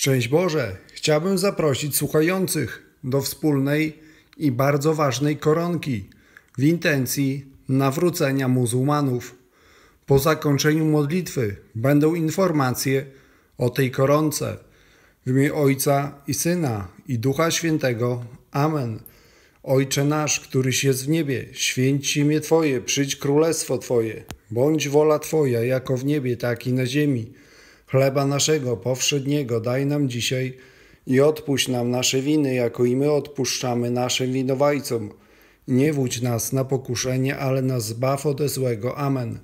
Szczęść Boże! Chciałbym zaprosić słuchających do wspólnej i bardzo ważnej koronki w intencji nawrócenia muzułmanów. Po zakończeniu modlitwy będą informacje o tej koronce. W imię Ojca i Syna i Ducha Świętego. Amen. Ojcze nasz, któryś jest w niebie, święć imię Twoje, przyjdź królestwo Twoje, bądź wola Twoja, jako w niebie, tak i na ziemi. Chleba naszego powszedniego daj nam dzisiaj i odpuść nam nasze winy, jako i my odpuszczamy naszym winowajcom. Nie wódź nas na pokuszenie, ale nas zbaw ode złego. Amen.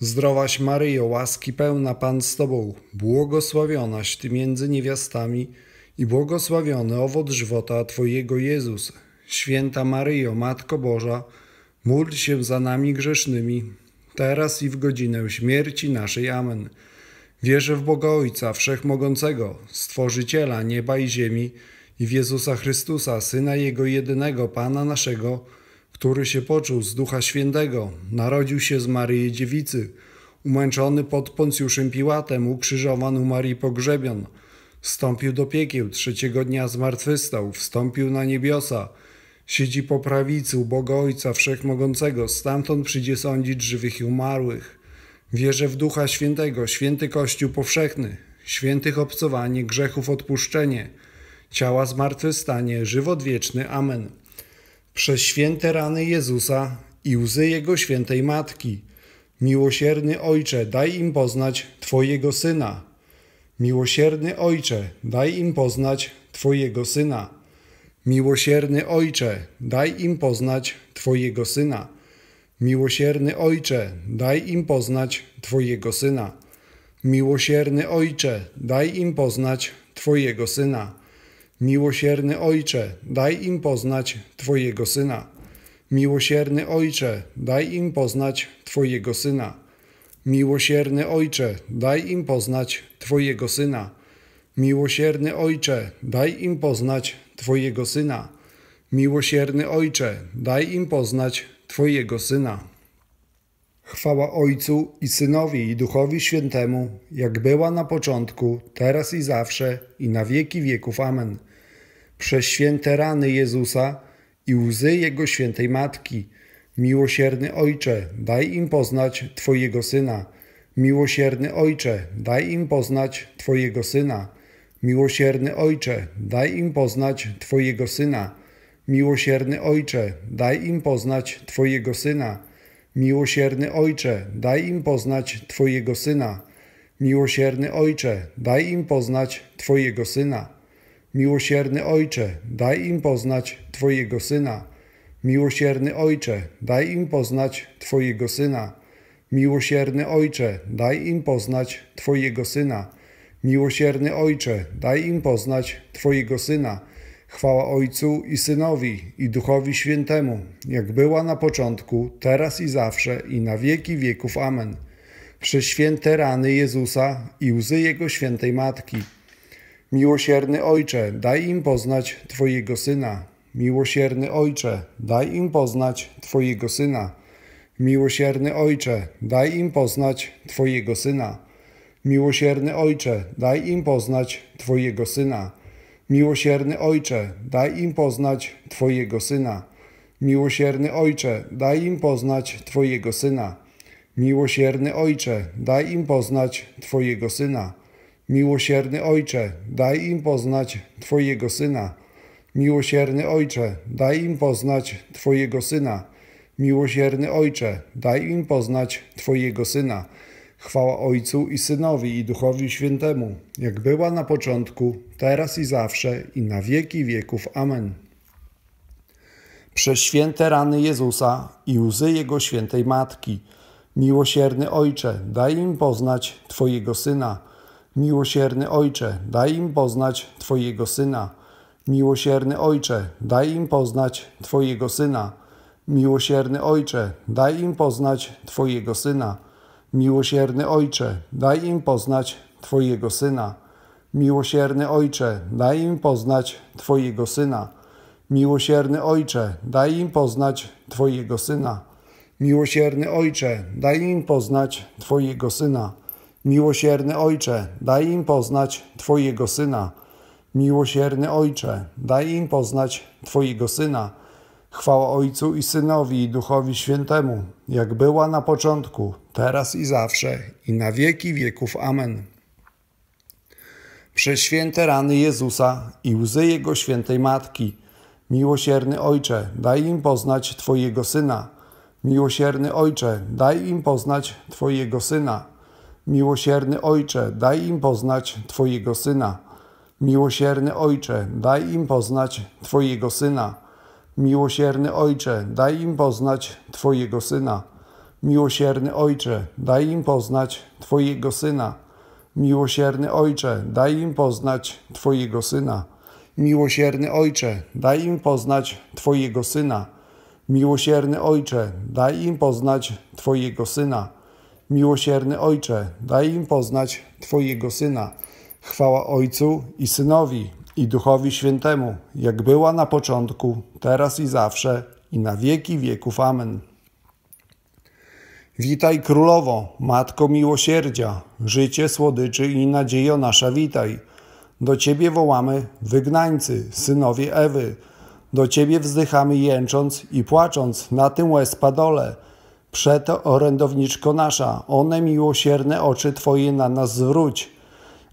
Zdrowaś Maryjo, łaski pełna Pan z Tobą, błogosławionaś Ty między niewiastami i błogosławiony owoc żywota Twojego Jezus. Święta Maryjo, Matko Boża, módl się za nami grzesznymi, teraz i w godzinę śmierci naszej. Amen. Wierzę w Boga Ojca Wszechmogącego, Stworzyciela nieba i ziemi i w Jezusa Chrystusa, Syna Jego jedynego, Pana naszego, który się poczuł z Ducha Świętego, narodził się z Maryi Dziewicy, umęczony pod Poncjuszem Piłatem, ukrzyżowany Marii i pogrzebion. Wstąpił do piekieł, trzeciego dnia zmartwychwstał, wstąpił na niebiosa, siedzi po prawicy u Boga Ojca Wszechmogącego, stamtąd przyjdzie sądzić żywych i umarłych. Wierzę w Ducha Świętego, święty Kościół powszechny, świętych obcowanie, grzechów odpuszczenie, ciała zmartwychwstanie, żywot wieczny. Amen. Przez święte rany Jezusa i łzy Jego świętej Matki, miłosierny Ojcze, daj im poznać Twojego Syna. Miłosierny Ojcze, daj im poznać Twojego Syna. Miłosierny Ojcze, daj im poznać Twojego Syna. Miłosierny Ojcze, daj im poznać Twojego Syna. Miłosierny Ojcze, daj im poznać Twojego Syna. Miłosierny Ojcze, daj im poznać Twojego Syna. Miłosierny Ojcze, daj im poznać Twojego Syna. Miłosierny Ojcze, daj im poznać Twojego Syna. Miłosierny Ojcze, daj im poznać Twojego Syna. Miłosierny Ojcze, daj im poznać Twojego Syna. Chwała Ojcu i Synowi i Duchowi Świętemu, jak była na początku, teraz i zawsze, i na wieki wieków. Amen. święte rany Jezusa i łzy Jego świętej Matki, miłosierny Ojcze, daj im poznać Twojego Syna. Miłosierny Ojcze, daj im poznać Twojego Syna. Miłosierny Ojcze, daj im poznać Twojego Syna. Miłosierny Ojcze, daj im poznać Twojego Syna. Miłosierny Ojcze, daj im poznać Twojego Syna. Miłosierny Ojcze, daj im poznać Twojego Syna. Miłosierny Ojcze, daj im poznać Twojego Syna. Miłosierny Ojcze, daj im poznać Twojego Syna. Miłosierny Ojcze, daj im poznać Twojego Syna. Miłosierny Ojcze, daj im poznać Twojego Syna. Chwała Ojcu i Synowi i Duchowi Świętemu, jak była na początku, teraz i zawsze i na wieki wieków. Amen. Przez święte rany Jezusa i łzy Jego świętej Matki. Miłosierny Ojcze, daj im poznać Twojego Syna. Miłosierny Ojcze, daj im poznać Twojego Syna. Miłosierny Ojcze, daj im poznać Twojego Syna. Miłosierny Ojcze, daj im poznać Twojego Syna. Miłosierny Ojcze, daj im poznać Twojego Syna. Miłosierny Ojcze, daj im poznać Twojego Syna. Miłosierny Ojcze, daj im poznać Twojego Syna. Miłosierny Ojcze, daj im poznać Twojego Syna. Miłosierny Ojcze, daj im poznać Twojego Syna. Miłosierny Ojcze, daj im poznać Twojego Syna. Chwała Ojcu i Synowi i Duchowi Świętemu, jak była na początku, teraz i zawsze, i na wieki wieków. Amen. Przez święte rany Jezusa i łzy Jego świętej Matki, miłosierny Ojcze, daj im poznać Twojego Syna. Miłosierny Ojcze, daj im poznać Twojego Syna. Miłosierny Ojcze, daj im poznać Twojego Syna. Miłosierny Ojcze, daj im poznać Twojego Syna. Miłosierny Ojcze, daj im poznać Twojego Syna. Miłosierny Ojcze, daj im poznać Twojego Syna. Miłosierny Ojcze, daj im poznać Twojego Syna. Miłosierny Ojcze, daj im poznać Twojego Syna. Miłosierny Ojcze, daj im poznać Twojego Syna. Miłosierny Ojcze, daj im poznać Twojego Syna. Chwała Ojcu i Synowi i Duchowi Świętemu, jak była na początku, teraz i zawsze, i na wieki wieków. Amen. Prześwięte rany Jezusa i łzy Jego świętej Matki, miłosierny Ojcze, daj im poznać Twojego Syna. Miłosierny Ojcze, daj im poznać Twojego Syna. Miłosierny Ojcze, daj im poznać Twojego Syna. Miłosierny Ojcze, daj im poznać Twojego Syna. Miłosierny Ojcze, daj im poznać Twojego Syna. Miłosierny Ojcze, daj im poznać Twojego Syna. Miłosierny Ojcze, daj im poznać Twojego Syna. Miłosierny Ojcze, daj im poznać Twojego Syna. Miłosierny Ojcze, daj im poznać Twojego Syna. Miłosierny Ojcze, daj im poznać Twojego Syna. Chwała Ojcu i Synowi i Duchowi Świętemu, jak była na początku, teraz i zawsze, i na wieki wieków. Amen. Witaj Królowo, Matko Miłosierdzia, życie, słodyczy i nadziejo nasza witaj. Do Ciebie wołamy wygnańcy, synowie Ewy. Do Ciebie wzdychamy jęcząc i płacząc na tym padole. Przeto orędowniczko nasza, one miłosierne oczy Twoje na nas zwróć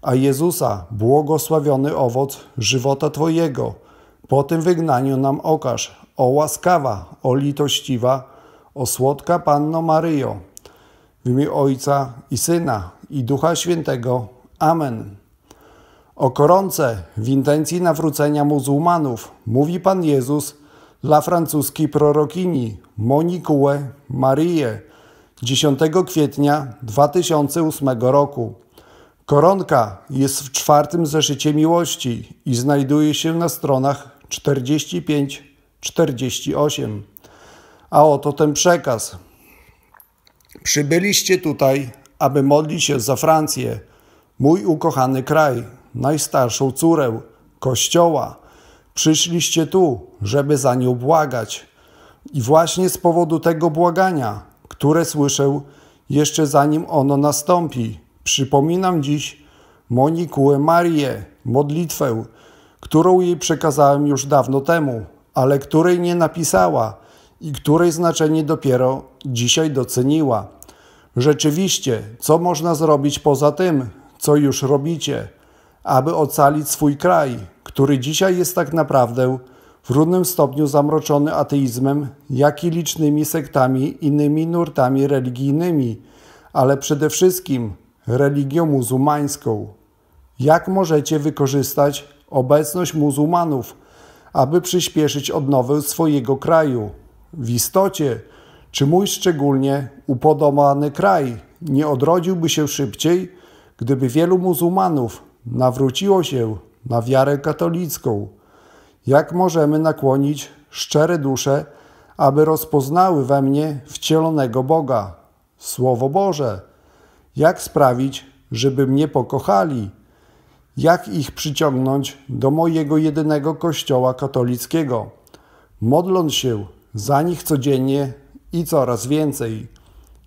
a Jezusa, błogosławiony owoc żywota Twojego. Po tym wygnaniu nam okaż, o łaskawa, o litościwa, o słodka Panno Maryjo. W imię Ojca i Syna i Ducha Świętego. Amen. O koronce w intencji nawrócenia muzułmanów mówi Pan Jezus dla francuskiej prorokini Monique Marie 10 kwietnia 2008 roku. Koronka jest w czwartym zeszycie miłości i znajduje się na stronach 45-48. A oto ten przekaz. Przybyliście tutaj, aby modlić się za Francję, mój ukochany kraj, najstarszą córę, kościoła. Przyszliście tu, żeby za nią błagać. I właśnie z powodu tego błagania, które słyszę, jeszcze zanim ono nastąpi, Przypominam dziś Monikę, Marię, modlitwę, którą jej przekazałem już dawno temu, ale której nie napisała i której znaczenie dopiero dzisiaj doceniła. Rzeczywiście, co można zrobić poza tym, co już robicie, aby ocalić swój kraj, który dzisiaj jest tak naprawdę w równym stopniu zamroczony ateizmem, jak i licznymi sektami, innymi nurtami religijnymi, ale przede wszystkim religią muzułmańską. Jak możecie wykorzystać obecność muzułmanów, aby przyspieszyć odnowę swojego kraju? W istocie, czy mój szczególnie upodobany kraj nie odrodziłby się szybciej, gdyby wielu muzułmanów nawróciło się na wiarę katolicką? Jak możemy nakłonić szczere dusze, aby rozpoznały we mnie wcielonego Boga, Słowo Boże? Jak sprawić, żeby mnie pokochali? Jak ich przyciągnąć do mojego jedynego kościoła katolickiego? Modląc się za nich codziennie i coraz więcej.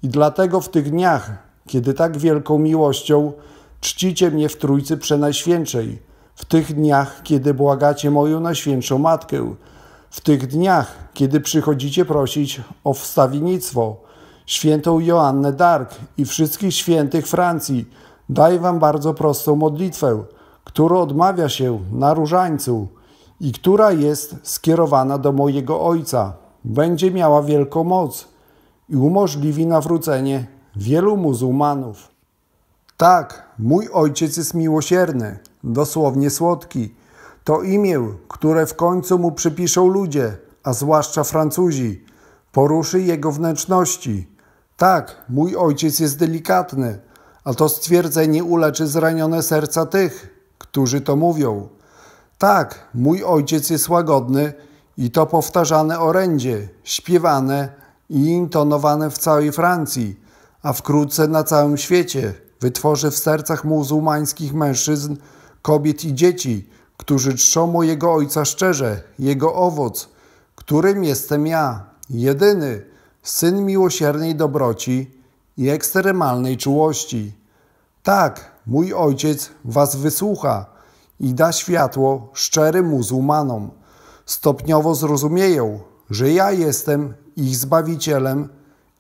I dlatego w tych dniach, kiedy tak wielką miłością czcicie mnie w Trójcy Przenajświętszej, w tych dniach, kiedy błagacie moją Najświętszą Matkę, w tych dniach, kiedy przychodzicie prosić o wstawiennictwo, świętą Joannę Dark i wszystkich świętych Francji, daję wam bardzo prostą modlitwę, którą odmawia się na różańcu i która jest skierowana do mojego Ojca. Będzie miała wielką moc i umożliwi nawrócenie wielu muzułmanów. Tak, mój Ojciec jest miłosierny, dosłownie słodki. To imię, które w końcu mu przypiszą ludzie, a zwłaszcza Francuzi, poruszy jego wnętrzności – tak, mój ojciec jest delikatny, a to stwierdzenie uleczy zranione serca tych, którzy to mówią. Tak, mój ojciec jest łagodny i to powtarzane orędzie, śpiewane i intonowane w całej Francji, a wkrótce na całym świecie wytworzy w sercach muzułmańskich mężczyzn, kobiet i dzieci, którzy czczą mojego ojca szczerze, jego owoc, którym jestem ja, jedyny, syn miłosiernej dobroci i ekstremalnej czułości. Tak, mój ojciec was wysłucha i da światło szczerym muzułmanom. Stopniowo zrozumieją, że ja jestem ich Zbawicielem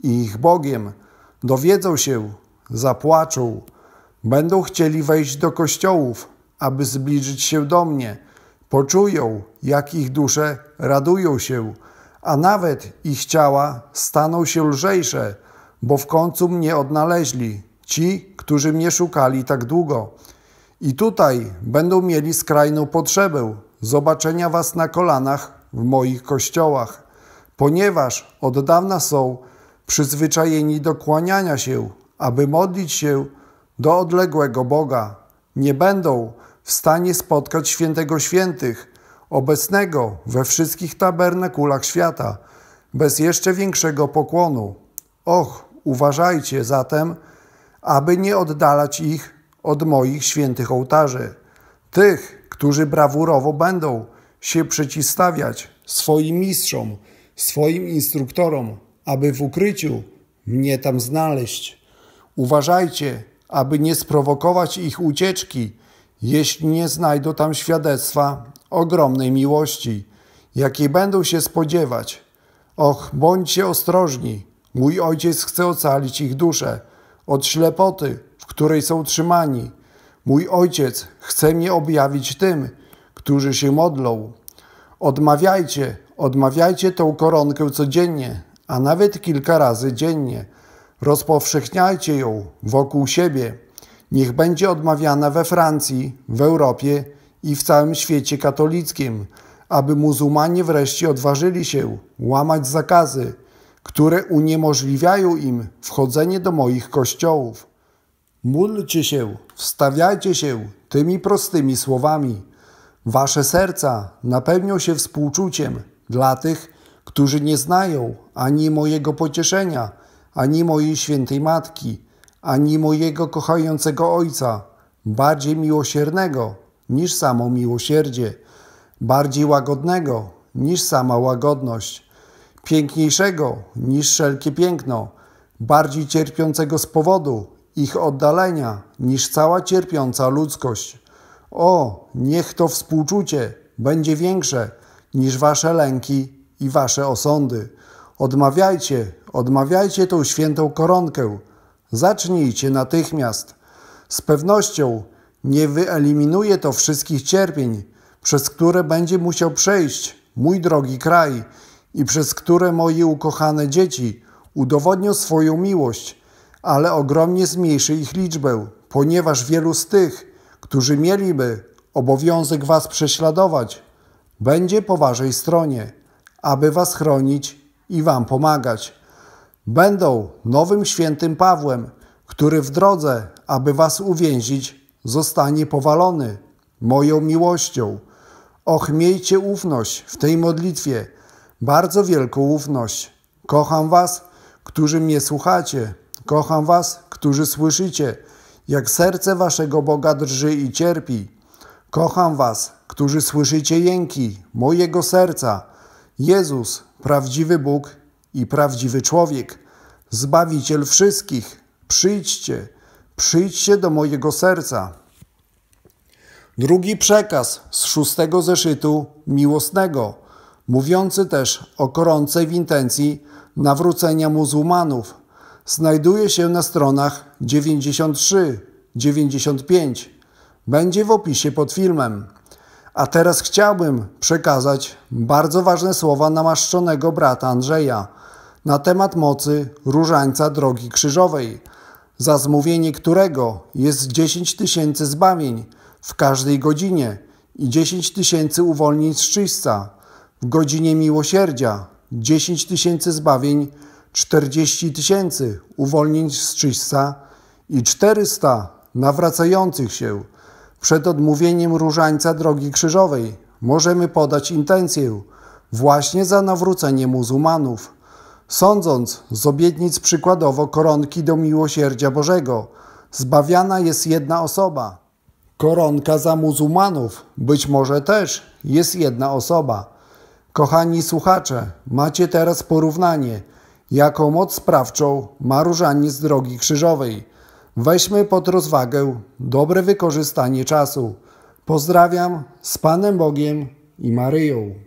i ich Bogiem. Dowiedzą się, zapłaczą. Będą chcieli wejść do kościołów, aby zbliżyć się do mnie. Poczują, jak ich dusze radują się – a nawet ich ciała staną się lżejsze, bo w końcu mnie odnaleźli ci, którzy mnie szukali tak długo. I tutaj będą mieli skrajną potrzebę zobaczenia was na kolanach w moich kościołach, ponieważ od dawna są przyzwyczajeni do kłaniania się, aby modlić się do odległego Boga. Nie będą w stanie spotkać świętego świętych, obecnego we wszystkich tabernakulach świata, bez jeszcze większego pokłonu. Och, uważajcie zatem, aby nie oddalać ich od moich świętych ołtarzy, tych, którzy brawurowo będą się przeciwstawiać swoim mistrzom, swoim instruktorom, aby w ukryciu mnie tam znaleźć. Uważajcie, aby nie sprowokować ich ucieczki, jeśli nie znajdą tam świadectwa ogromnej miłości, jakiej będą się spodziewać. Och, bądźcie ostrożni, mój ojciec chce ocalić ich duszę od ślepoty, w której są trzymani. Mój ojciec chce mnie objawić tym, którzy się modlą. Odmawiajcie, odmawiajcie tą koronkę codziennie, a nawet kilka razy dziennie. Rozpowszechniajcie ją wokół siebie. Niech będzie odmawiana we Francji, w Europie i w całym świecie katolickim, aby muzułmanie wreszcie odważyli się łamać zakazy, które uniemożliwiają im wchodzenie do moich kościołów. Módlcie się, wstawiajcie się tymi prostymi słowami. Wasze serca napełnią się współczuciem dla tych, którzy nie znają ani mojego pocieszenia, ani mojej świętej matki, ani mojego kochającego ojca, bardziej miłosiernego niż samo miłosierdzie, bardziej łagodnego niż sama łagodność, piękniejszego niż wszelkie piękno, bardziej cierpiącego z powodu ich oddalenia niż cała cierpiąca ludzkość. O, niech to współczucie będzie większe niż wasze lęki i wasze osądy. Odmawiajcie, odmawiajcie tą świętą koronkę. Zacznijcie natychmiast. Z pewnością nie wyeliminuje to wszystkich cierpień, przez które będzie musiał przejść mój drogi kraj i przez które moje ukochane dzieci udowodnią swoją miłość, ale ogromnie zmniejszy ich liczbę, ponieważ wielu z tych, którzy mieliby obowiązek was prześladować, będzie po waszej stronie, aby was chronić i wam pomagać. Będą nowym świętym Pawłem, który w drodze, aby was uwięzić, zostanie powalony moją miłością. Och, miejcie ufność w tej modlitwie, bardzo wielką ufność. Kocham was, którzy mnie słuchacie, kocham was, którzy słyszycie, jak serce waszego Boga drży i cierpi. Kocham was, którzy słyszycie jęki mojego serca. Jezus, prawdziwy Bóg i prawdziwy człowiek, Zbawiciel wszystkich, przyjdźcie Przyjdźcie do mojego serca. Drugi przekaz z szóstego zeszytu miłosnego, mówiący też o gorącej w intencji nawrócenia muzułmanów, znajduje się na stronach 93-95. Będzie w opisie pod filmem. A teraz chciałbym przekazać bardzo ważne słowa namaszczonego brata Andrzeja na temat mocy różańca drogi krzyżowej – za zmówienie którego jest 10 tysięcy zbawień w każdej godzinie i 10 tysięcy uwolnień z czyśca, w godzinie miłosierdzia 10 tysięcy zbawień, 40 tysięcy uwolnień z czyśca i 400 nawracających się. Przed odmówieniem różańca drogi krzyżowej możemy podać intencję właśnie za nawrócenie muzułmanów. Sądząc z obietnic przykładowo koronki do miłosierdzia Bożego, zbawiana jest jedna osoba. Koronka za muzułmanów być może też jest jedna osoba. Kochani słuchacze, macie teraz porównanie, jaką moc sprawczą ma różaniec drogi krzyżowej. Weźmy pod rozwagę dobre wykorzystanie czasu. Pozdrawiam z Panem Bogiem i Maryją.